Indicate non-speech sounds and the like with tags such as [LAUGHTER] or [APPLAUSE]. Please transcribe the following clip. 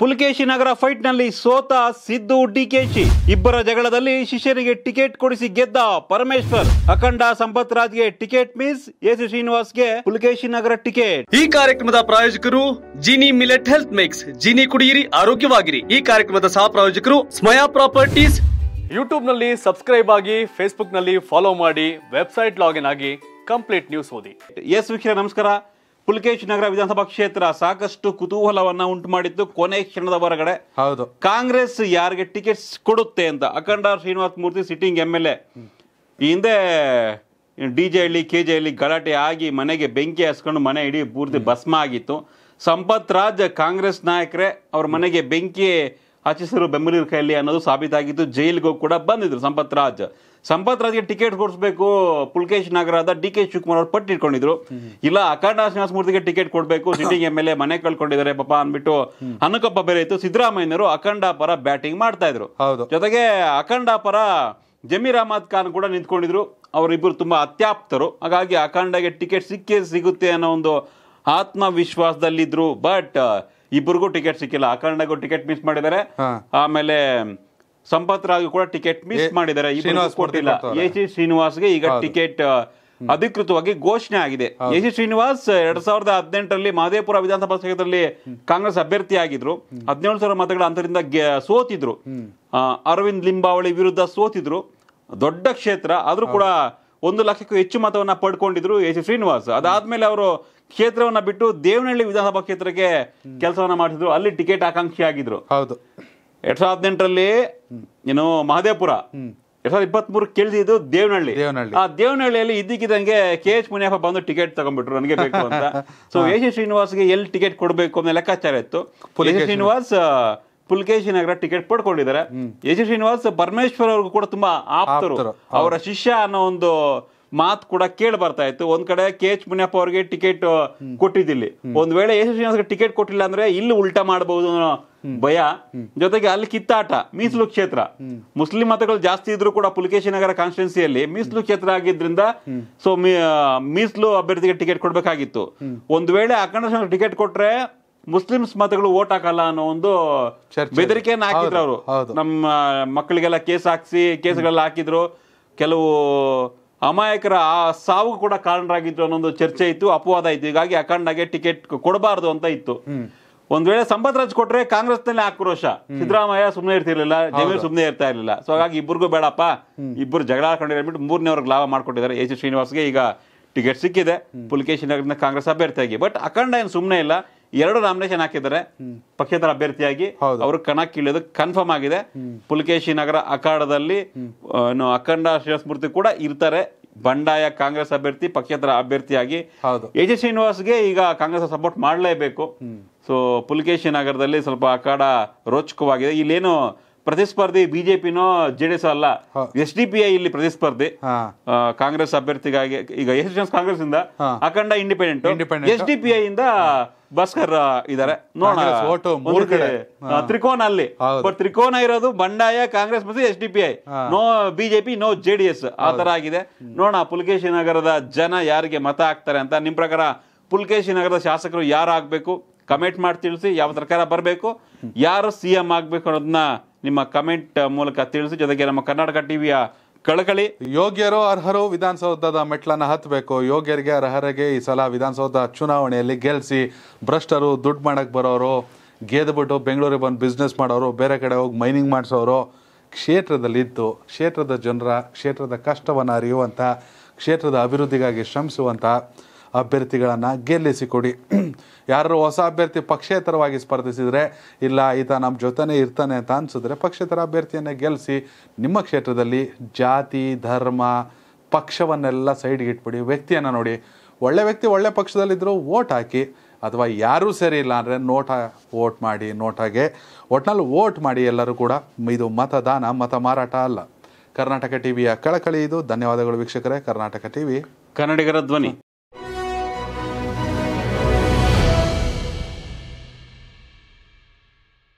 ಪುಲಕೇಶಿ ನಗರ fight ನಲ್ಲಿ ಸೋತ ಸಿದ್ದು ಡಿಕೆಶಿ ಇಬ್ಬರ ಜಗಳದಲ್ಲಿ ಶಿಷ್ಯನಿಗೆ ಟಿಕೆಟ್ ಕೊಡಿಸಿ ಗೆದ್ದ ಪರಮೇಶ್ವರ್ ಅಖಂಡ ಸಂಪತ್ ರಾಜ್ಗೆ ಟಿಕೆಟ್ ಮಿಸ್ ಎಸಿ ಶ್ರೀನಿವಾಸ್ಗೆ ಪುಲಕೇಶಿ ನಗರ ಟಿಕೆಟ್ ಈ ಕಾರ್ಯಕ್ರಮದ ಪ್ರಾಯೋಜಕರು Jini millet health mix Jini ಕುಡಿಯಿರಿ ಆರೋಗ್ಯವಾಗಿರಿ ಈ ಕಾರ್ಯಕ್ರಮದ ಸಹ ಪ್ರಾಯೋಜಕರು ಸ್ಮಯಾ ಪ್ರಾಪರ್ಟೀಸ್ ಯೂಟ್ಯೂಬ್ ನಲ್ಲಿ ಸಬ್ಸ್ಕ್ರೈಬ್ ಆಗಿ ಫೇಸ್ಬುಕ್ ನಲ್ಲಿ ಫಾಲೋ ಮಾಡಿ ವೆಬ್ಸೈಟ್ ಲಾಗಿನ್ ಆಗಿ ಕಂಪ್ಲೀಟ್ ನ್ಯೂಸ್ ಓದಿ ಎಸ್ ವೀಕ್ಷರ ನಮಸ್ಕಾರ ಪುಲಕೇಶ್ ನಗರ ವಿಧಾನಸಭಾ ಕ್ಷೇತ್ರ ಸಾಕಷ್ಟು ಕುತೂಹಲವನ್ನ ಉಂಟು ಮಾಡಿದ್ದು ಕೊನೆ ಕ್ಷಣದ ಹೊರಗಡೆ ಹೌದು ಕಾಂಗ್ರೆಸ್ ಯಾರಿಗೆ ಟಿಕೆಟ್ಸ್ ಕೊಡುತ್ತೆ ಅಂತ Akhanda Srinivasa Murthy sitting M L A ಹಿಂದೆ D J Halli K J Halli ಗಲಾಟೆ ಆಗಿ ಮನೆಗೆ ಬೆಂಕಿ ಹಸ್ಕೊಂಡು ಮನೆ ಇಡೀ ಪೂರ್ತಿ ಭಸ್ಮ ಆಗಿತ್ತು ಸಂಪತ್ ರಾಜ್ ಕಾಂಗ್ರೆಸ್ ನಾಯಕರೇ ಅವ್ರ ಮನೆಗೆ ಬೆಂಕಿ ಆಚಿಸಿರು ಬೆಂಬಲಿಗರ ಕೈಯಲ್ಲಿ ಅನ್ನೋದು ಸಾಬೀತಾಗಿದ್ದು ಜೈಲಿಗೂ ಕೂಡ ಬಂದಿದ್ರು ಸಂಪತ್ ರಾಜ್ ಸಂಪತ್ ರಾಜ್ಗೆ ಟಿಕೆಟ್ ಕೊಡಿಸ್ಬೇಕು ಪುಲ್ಕೇಶ್ ನಗರದ ಡಿ ಕೆ ಶಿವಕುಮಾರ್ ಅವ್ರು ಪಟ್ಟಿ ಇಟ್ಕೊಂಡಿದ್ರು ಇಲ್ಲ ಅಖಂಡ ಮೂರ್ತಿಗೆ ಟಿಕೆಟ್ ಕೊಡಬೇಕು ಸಿಟ್ಟಿಂಗ್ ಎಮ್ ಎಲ್ ಎ ಮನೆ ಕಳ್ಕೊಂಡಿದ್ದಾರೆ ಪಾಪ ಅಂದ್ಬಿಟ್ಟು ಅನುಕಪ್ಪ ಬೇರೆ ಇತ್ತು ಸಿದ್ದರಾಮಯ್ಯನವರು ಅಖಂಡ ಪರ ಬ್ಯಾಟಿಂಗ್ ಮಾಡ್ತಾ ಇದ್ರು ಜೊತೆಗೆ ಅಖಂಡ ಪರ ಜಮೀರ್ ಅಹಮದ್ ಖಾನ್ ಕೂಡ ನಿಂತ್ಕೊಂಡಿದ್ರು ಅವರಿಬ್ಬರು ತುಂಬಾ ಅತ್ಯಾಪ್ತರು ಹಾಗಾಗಿ ಅಖಂಡಗೆ ಟಿಕೆಟ್ ಸಿಕ್ಕೇ ಸಿಗುತ್ತೆ ಅನ್ನೋ ಒಂದು ಆತ್ಮವಿಶ್ವಾಸದಲ್ಲಿದ್ರು ಬಟ್ ಇಬ್ಬರಿಗೂ ಟಿಕೆಟ್ ಸಿಕ್ಕಿಲ್ಲ ಆ ಕಾರಣಗೂ ಟಿಕೆಟ್ ಮಿಸ್ ಮಾಡಿದ್ದಾರೆ ಆಮೇಲೆ ಸಂಪತ್ ಕೂಡ ಟಿಕೆಟ್ ಮಿಸ್ ಮಾಡಿದ್ದಾರೆ ಕೊಡ್ತಿಲ್ಲ ಎ ಸಿ ಶ್ರೀನಿವಾಸ್ಗೆ ಈಗ ಟಿಕೆಟ್ ಅಧಿಕೃತವಾಗಿ ಘೋಷಣೆ ಆಗಿದೆ ಎ ಸಿ ಶ್ರೀನಿವಾಸ್ ಎರಡ್ ಸಾವಿರದ ಹದಿನೆಂಟರಲ್ಲಿ ಮಾದೇಪುರ ವಿಧಾನಸಭಾ ಕ್ಷೇತ್ರದಲ್ಲಿ ಕಾಂಗ್ರೆಸ್ ಅಭ್ಯರ್ಥಿ ಆಗಿದ್ರು ಹದಿನೇಳು ಸಾವಿರ ಮತಗಳ ಅಂತರಿಂದ ಸೋತಿದ್ರು ಅರವಿಂದ್ ಲಿಂಬಾವಳಿ ವಿರುದ್ಧ ಸೋತಿದ್ರು ದೊಡ್ಡ ಕ್ಷೇತ್ರ ಆದ್ರೂ ಕೂಡ ಒಂದು ಲಕ್ಷಕ್ಕೂ ಹೆಚ್ಚು ಮತವನ್ನು ಪಡ್ಕೊಂಡಿದ್ರು ಎಚ್ ಶ್ರೀನಿವಾಸ್ ಅದಾದ್ಮೇಲೆ ಅವರು ಕ್ಷೇತ್ರವನ್ನ ಬಿಟ್ಟು ದೇವನಹಳ್ಳಿ ವಿಧಾನಸಭಾ ಕ್ಷೇತ್ರಕ್ಕೆ ಕೆಲಸವನ್ನ ಮಾಡಿಸಿದ್ರು ಅಲ್ಲಿ ಟಿಕೆಟ್ ಆಕಾಂಕ್ಷಿ ಆಗಿದ್ರು ಹೌದು ಎರಡ್ ಸಾವಿರದ ಹದಿನೆಂಟರಲ್ಲಿ ಏನು ಮಹದೇವಪುರ ಎರಡ್ ಸಾವಿರದ ಇಪ್ಪತ್ತ್ ಮೂರು ಕೇಳಿದ್ದು ದೇವನಹಳ್ಳಿ ಆ ದೇವನಹಳ್ಳಿಯಲ್ಲಿ ಇದ್ದಕ್ಕಿದ್ದಂಗೆ ಕೆ ಎಚ್ ಮುನಿಯಪ್ಪ ಬಂದು ಟಿಕೆಟ್ ತಗೊಂಡ್ಬಿಟ್ರು ನನಗೆ ಬೇಕು ಅಂತ ಸೊ [LAUGHS] ಎ ಸಿ ಶ್ರೀನಿವಾಸ್ಗೆ ಎಲ್ಲಿ ಟಿಕೆಟ್ ಕೊಡಬೇಕು ಅನ್ನೋ ಲೆಕ್ಕಾಚಾರ ಇತ್ತು ಎ ಶ್ರೀನಿವಾಸ್ ಪುಲ್ಕೇಶಿ ನಗರ ಟಿಕೆಟ್ ಪಡ್ಕೊಂಡಿದ್ದಾರೆ ಎಚ್ ಶ್ರೀನಿವಾಸ್ ಪರಮೇಶ್ವರ್ ಅವ್ರಿಗೂ ಕೂಡ ತುಂಬಾ ಆಪ್ತರು ಅವರ ಶಿಷ್ಯ ಅನ್ನೋ ಒಂದು ಮಾತು ಕೂಡ ಕೇಳಿ ಬರ್ತಾ ಇತ್ತು ಒಂದ್ ಕಡೆ ಕೆ ಎಚ್ ಮುನಿಯಪ್ಪ ಅವರಿಗೆ ಟಿಕೆಟ್ ಕೊಟ್ಟಿದ್ದಿಲ್ಲ ಒಂದ್ ವೇಳೆ ಯಶಸ್ ಶ್ರೀನಿವಾಸ್ಗೆ ಟಿಕೆಟ್ ಕೊಟ್ಟಿಲ್ಲ ಅಂದ್ರೆ ಇಲ್ಲಿ ಉಲ್ಟಾ ಮಾಡಬಹುದು ಅನ್ನೋ ಭಯ ಜೊತೆಗೆ ಅಲ್ಲಿ ಕಿತ್ತಾಟ ಮೀಸಲು ಕ್ಷೇತ್ರ ಮುಸ್ಲಿಂ ಮತಗಳು ಜಾಸ್ತಿ ಇದ್ರು ಕೂಡ ಪುಲಿಕೇಶಿ ನಗರ ಕಾನ್ಸ್ಟಿಟ್ಯೂನ್ಸಿಯಲ್ಲಿ ಮೀಸಲು ಕ್ಷೇತ್ರ ಆಗಿದ್ರಿಂದ ಸೊ ಮೀಸಲು ಅಭ್ಯರ್ಥಿಗೆ ಟಿಕೆಟ್ ಕೊಡ್ಬೇಕಾಗಿತ್ತು ಒಂದ್ ವೇಳೆ ಅಖಂಡ ಟಿಕೆಟ್ ಕೊಟ್ರೆ ಮುಸ್ಲಿಮ್ಸ್ ಮತಗಳು ಓಟ್ ಹಾಕಲ್ಲ ಅನ್ನೋ ಒಂದು ಬೆದರಿಕೆಯನ್ನು ಹಾಕಿದ್ರು ಅವರು ನಮ್ಮ ಮಕ್ಕಳಿಗೆಲ್ಲ ಕೇಸ್ ಹಾಕಿಸಿ ಕೇಸ್ಗಳೆಲ್ಲ ಹಾಕಿದ್ರು ಕೆಲವು ಅಮಾಯಕರ ಆ ಸಾವು ಕೂಡ ಕಾರಣರಾಗಿದ್ರು ಅನ್ನೋ ಒಂದು ಚರ್ಚೆ ಇತ್ತು ಅಪವಾದ ಇತ್ತು ಹೀಗಾಗಿ ಅಖಂಡಾಗೆ ಟಿಕೆಟ್ ಕೊಡಬಾರದು ಅಂತ ಇತ್ತು ಒಂದ್ ವೇಳೆ ರಾಜ್ ಕೊಟ್ರೆ ಕಾಂಗ್ರೆಸ್ ನಲ್ಲಿ ಆಕ್ರೋಶ ಸಿದ್ದರಾಮಯ್ಯ ಸುಮ್ಮನೆ ಇರ್ತಿರ್ಲಿಲ್ಲ ಜಮೀನ್ ಸುಮ್ಮನೆ ಇರ್ತಾ ಇರ್ಲಿಲ್ಲ ಸೊ ಹಾಗಾಗಿ ಇಬ್ಬರಿಗೂ ಬೇಡಪ್ಪ ಇಬ್ಬರು ಜಗಳ ಹಾಕೊಂಡಿರೋ ಬಿಟ್ಟು ಮೂರನೇವ್ರಿಗೆ ಲಾಭ ಮಾಡ್ಕೊಟ್ಟಿದ್ದಾರೆ ಎಚ್ ಶ್ರೀನಿವಾಸ್ಗೆ ಈಗ ಟಿಕೆಟ್ ಸಿಕ್ಕಿದೆ ಪುಲಿಕೇಶಿ ನಗರದಿಂದ ಕಾಂಗ್ರೆಸ್ ಅಭ್ಯರ್ಥಿಯಾಗಿ ಬಟ್ ಅಖಂಡ ಏನು ಸುಮ್ಮನೆ ಇಲ್ಲ ಎರಡು ನಾಮಿನೇಷನ್ ಹಾಕಿದ್ದಾರೆ ಪಕ್ಷೇತರ ಅಭ್ಯರ್ಥಿಯಾಗಿ ಅವರು ಕಣಕ್ಕಿಳಿಯೋದು ಕನ್ಫರ್ಮ್ ಆಗಿದೆ ಪುಲಕೇಶಿ ನಗರ ಅಖಾಡದಲ್ಲಿ ಅಖಂಡ ಶಿವಸ್ಮೃತಿ ಕೂಡ ಇರ್ತಾರೆ ಬಂಡಾಯ ಕಾಂಗ್ರೆಸ್ ಅಭ್ಯರ್ಥಿ ಪಕ್ಷೇತರ ಅಭ್ಯರ್ಥಿಯಾಗಿ ಎಚ್ ಶ್ರೀನಿವಾಸ್ ಶ್ರೀನಿವಾಸ್ಗೆ ಈಗ ಕಾಂಗ್ರೆಸ್ ಸಪೋರ್ಟ್ ಮಾಡಲೇಬೇಕು ಸೊ ಪುಲಕೇಶಿ ನಗರದಲ್ಲಿ ಸ್ವಲ್ಪ ಅಖಾಡ ರೋಚಕವಾಗಿದೆ ಇಲ್ಲೇನು ಪ್ರತಿಸ್ಪರ್ಧಿ ಬಿಜೆಪಿನೋ ಜೆ ಡಿ ಎಸ್ ಅಲ್ಲ ಎಸ್ ಡಿ ಪಿ ಐ ಇಲ್ಲಿ ಪ್ರತಿಸ್ಪರ್ಧಿ ಕಾಂಗ್ರೆಸ್ ಅಭ್ಯರ್ಥಿಗಾಗಿ ಈಗ ಎಸ್ ಕಾಂಗ್ರೆಸ್ ಇಂದ Akhanda independent S D P I ಇಂದ ಭಾಸ್ಕರ್ ಇದಾರೆ ನೋಡೋಣ ತ್ರಿಕೋನ ಅಲ್ಲಿ ಬಟ್ ತ್ರಿಕೋನ ಇರೋದು ಬಂಡಾಯ ಕಾಂಗ್ರೆಸ್ ಮತ್ತು ಎಸ್ ಡಿ ಪಿ ಐ ನೋ ಬಿಜೆಪಿ ನೋ ಜೆ ಡಿ ಎಸ್ ಆ ತರ ಆಗಿದೆ ನೋಡ ಪುಲ್ಕೇಶಿ ನಗರದ ಜನ ಯಾರಿಗೆ ಮತ ಹಾಕ್ತಾರೆ ಅಂತ ನಿಮ್ ಪ್ರಕಾರ ಪುಲ್ಕೇಶಿ ನಗರದ ಶಾಸಕರು ಯಾರು ಆಗ್ಬೇಕು ಕಮೆಂಟ್ ಮಾಡಿ ತಿಳಿಸಿ ಯಾವ ಸರ್ಕಾರ ಬರಬೇಕು ಯಾರು ಸಿಎಂ ಎಂ ಆಗ್ಬೇಕು ಅನ್ನೋದನ್ನ ನಿಮ್ಮ ಕಮೆಂಟ್ ಮೂಲಕ ತಿಳಿಸಿ ಜೊತೆಗೆ ನಮ್ಮ ಕರ್ನಾಟಕ ಟಿವಿಯ ಕಳಕಳಿ ಯೋಗ್ಯರು ಅರ್ಹರು ವಿಧಾನಸೌಧದ ಮೆಟ್ಲನ್ನು ಹತ್ತಬೇಕು ಯೋಗ್ಯರಿಗೆ ಅರ್ಹರಿಗೆ ಈ ಸಲ ವಿಧಾನಸೌಧ ಚುನಾವಣೆಯಲ್ಲಿ ಗೆಲ್ಲಿಸಿ ಭ್ರಷ್ಟರು ದುಡ್ಡು ಮಾಡಕ್ಕೆ ಬರೋರು ಗೆದ್ದುಬಿಟ್ಟು ಬೆಂಗಳೂರಿಗೆ ಬಂದು ಬಿಸ್ನೆಸ್ ಮಾಡೋರು ಬೇರೆ ಕಡೆ ಹೋಗಿ ಮೈನಿಂಗ್ ಮಾಡಿಸೋರು ಕ್ಷೇತ್ರದಲ್ಲಿದ್ದು ಕ್ಷೇತ್ರದ ಜನರ ಕ್ಷೇತ್ರದ ಕಷ್ಟವನ್ನು ಅರಿಯುವಂಥ ಕ್ಷೇತ್ರದ ಅಭಿವೃದ್ಧಿಗಾಗಿ ಶ್ರಮಿಸುವಂಥ ಅಭ್ಯರ್ಥಿಗಳನ್ನು ಗೆಲ್ಲಿಸಿಕೊಡಿ ಯಾರು ಹೊಸ ಅಭ್ಯರ್ಥಿ ಪಕ್ಷೇತರವಾಗಿ ಸ್ಪರ್ಧಿಸಿದರೆ ಇಲ್ಲ ಈತ ನಮ್ಮ ಜೊತೆನೇ ಇರ್ತಾನೆ ಅಂತ ಅನಿಸಿದ್ರೆ ಪಕ್ಷೇತರ ಅಭ್ಯರ್ಥಿಯನ್ನೇ ಗೆಲ್ಲಿಸಿ ನಿಮ್ಮ ಕ್ಷೇತ್ರದಲ್ಲಿ ಜಾತಿ ಧರ್ಮ ಪಕ್ಷವನ್ನೆಲ್ಲ ಸೈಡ್ಗೆ ಇಟ್ಬಿಡಿ ವ್ಯಕ್ತಿಯನ್ನು ನೋಡಿ ಒಳ್ಳೆ ವ್ಯಕ್ತಿ ಒಳ್ಳೆ ಪಕ್ಷದಲ್ಲಿದ್ದರೂ ಓಟ್ ಹಾಕಿ ಅಥವಾ ಯಾರೂ ಸರಿ ಇಲ್ಲ ಅಂದರೆ ನೋಟ ಓಟ್ ಮಾಡಿ ನೋಟಾಗೆ ಒಟ್ನಲ್ಲಿ ಓಟ್ ಮಾಡಿ ಎಲ್ಲರೂ ಕೂಡ ಇದು ಮತದಾನ ಮತ ಮಾರಾಟ ಅಲ್ಲ ಕರ್ನಾಟಕ ಟಿವಿಯ ಕಳಕಳಿ ಇದು ಧನ್ಯವಾದಗಳು ವೀಕ್ಷಕರೇ ಕರ್ನಾಟಕ ಟಿವಿ ಕನ್ನಡಿಗರ ಧ್ವನಿ